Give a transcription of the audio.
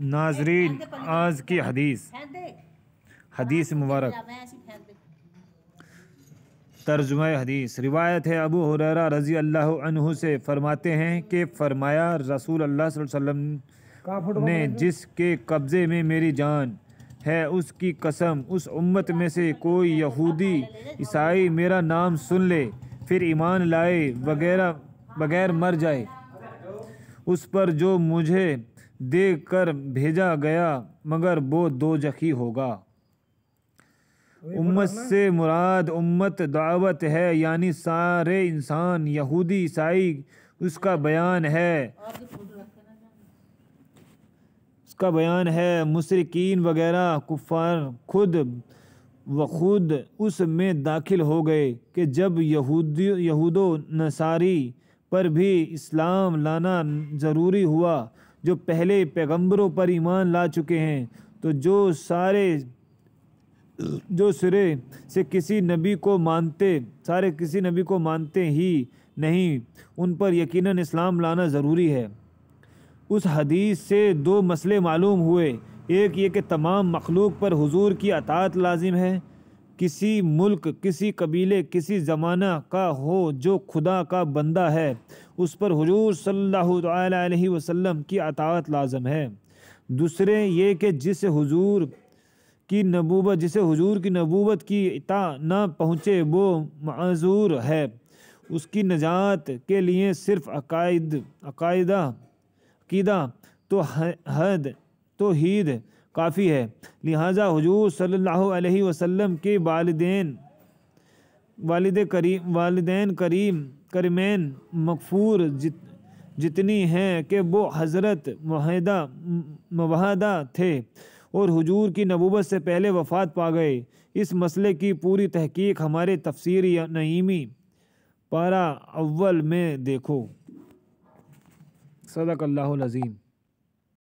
नाजरीन आज की हदीस हदीस मुबारक तर्जुम हदीस रिवायत है अबू हुरैरा रज़ी अल्लाह अनहु से फरमाते हैं कि फ़रमाया रसूल अल्लाह वसल्लम ने जिसके कब्ज़े में मेरी जान है उसकी कसम उस उम्मत में से कोई यहूदी ईसाई मेरा नाम सुन ले फिर ईमान लाए वगैरह बगैर मर जाए उस पर जो मुझे दे कर भेजा गया मगर वो दो जखी होगा उम्मत से मुराद उम्मत दावत है यानी सारे इंसान यहूदी ईसाई उसका बयान है उसका बयान है मुशरकिन वगैरह कुफार खुद व खुद उसमें दाखिल हो गए कि जब यहूदी यहूदो नसारी पर भी इस्लाम लाना ज़रूरी हुआ जो पहले पैगंबरों पर ईमान ला चुके हैं तो जो सारे जो सिरे से किसी नबी को मानते सारे किसी नबी को मानते ही नहीं उन पर यकीनन इस्लाम लाना ज़रूरी है उस हदीस से दो मसले मालूम हुए एक ये कि तमाम मखलूक पर हुजूर की अतात लाजिम है किसी मुल्क किसी कबीले किसी ज़माना का हो जो खुदा का बंदा है उस पर हजूर सल्लल्लाहु अलैहि वसल्लम की अतात लाजम है दूसरे ये कि जिस हजूर की नबूबत जिसे हजूर की नबूबत की इता ना पहुँचे वो मजूर है उसकी नजात के लिए सिर्फ अकायद अकायदा अकीदा तो हद तो हीद काफ़ी है लिहाजा हजूर सल्ला वसम के वालदेन वालद करीम वालदेन करीम करमैन मकफूर जित, जितनी हैं कि वो हज़रत माहिदा मवाहदा थे और हजूर की नबूबत से पहले वफात पा गए इस मसले की पूरी तहकीक हमारे तफसर नईमी पारा अव्वल में देखो सदक अल्लाज़ीम